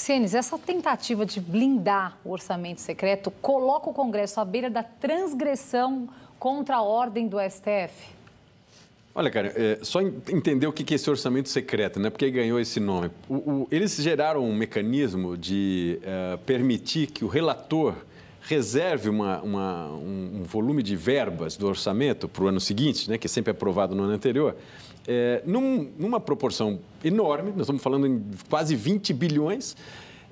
Senes, essa tentativa de blindar o orçamento secreto coloca o Congresso à beira da transgressão contra a ordem do STF? Olha, cara, é, só entender o que é esse orçamento secreto, né? Porque ganhou esse nome. O, o, eles geraram um mecanismo de é, permitir que o relator reserve uma, uma, um volume de verbas do orçamento para o ano seguinte, né, que é sempre é aprovado no ano anterior, é, num, numa proporção enorme, nós estamos falando em quase 20 bilhões,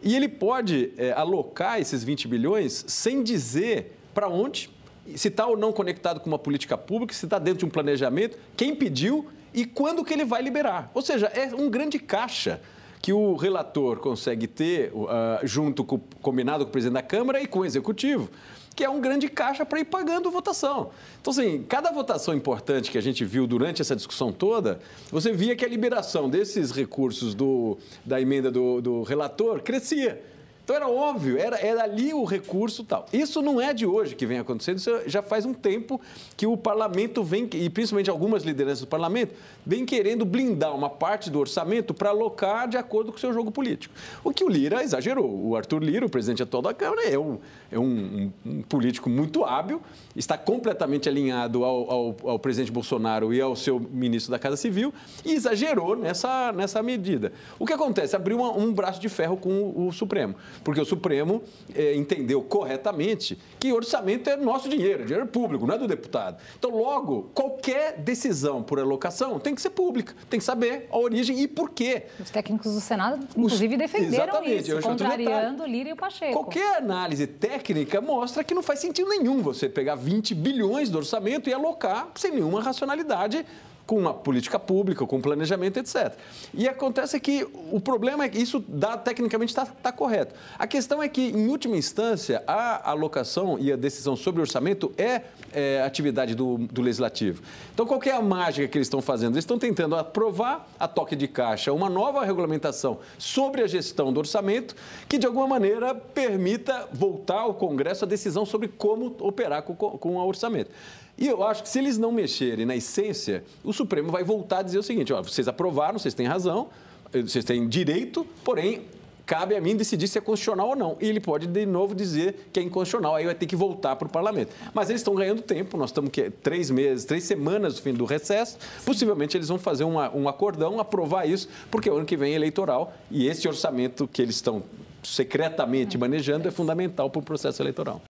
e ele pode é, alocar esses 20 bilhões sem dizer para onde, se está ou não conectado com uma política pública, se está dentro de um planejamento, quem pediu e quando que ele vai liberar. Ou seja, é um grande caixa que o relator consegue ter, uh, junto com, combinado com o presidente da Câmara e com o executivo, que é um grande caixa para ir pagando votação. Então, assim, cada votação importante que a gente viu durante essa discussão toda, você via que a liberação desses recursos do, da emenda do, do relator crescia. Então era óbvio, era, era ali o recurso tal. Isso não é de hoje que vem acontecendo, isso já faz um tempo que o parlamento vem, e principalmente algumas lideranças do parlamento, vem querendo blindar uma parte do orçamento para alocar de acordo com o seu jogo político. O que o Lira exagerou. O Arthur Lira, o presidente atual da Câmara, é um, é um, um político muito hábil, está completamente alinhado ao, ao, ao presidente Bolsonaro e ao seu ministro da Casa Civil, e exagerou nessa, nessa medida. O que acontece? Abriu uma, um braço de ferro com o, o Supremo porque o Supremo é, entendeu corretamente que orçamento é nosso dinheiro, é dinheiro público, não é do deputado. Então, logo, qualquer decisão por alocação tem que ser pública, tem que saber a origem e por quê. Os técnicos do Senado, inclusive, defenderam Exatamente, isso, contrariando Lira e o Pacheco. Qualquer análise técnica mostra que não faz sentido nenhum você pegar 20 bilhões do orçamento e alocar sem nenhuma racionalidade com uma política pública, com planejamento, etc. E acontece que o problema é que isso dá, tecnicamente está tá correto. A questão é que, em última instância, a alocação e a decisão sobre orçamento é, é atividade do, do legislativo. Então, qual é a mágica que eles estão fazendo? Eles estão tentando aprovar a toque de caixa uma nova regulamentação sobre a gestão do orçamento que, de alguma maneira, permita voltar ao Congresso a decisão sobre como operar com, com o orçamento. E eu acho que se eles não mexerem na essência, o Supremo vai voltar a dizer o seguinte: ó, vocês aprovaram, vocês têm razão, eh, vocês têm direito, porém cabe a mim decidir se é constitucional ou não. E ele pode, de novo, dizer que é inconstitucional, aí vai ter que voltar para o parlamento. Mas eles estão ganhando tempo, nós estamos que, é três meses, três semanas do fim do recesso, possivelmente eles vão fazer uma, um acordão, aprovar isso, porque é o ano que vem é eleitoral e esse orçamento que eles estão secretamente manejando é fundamental para o processo eleitoral.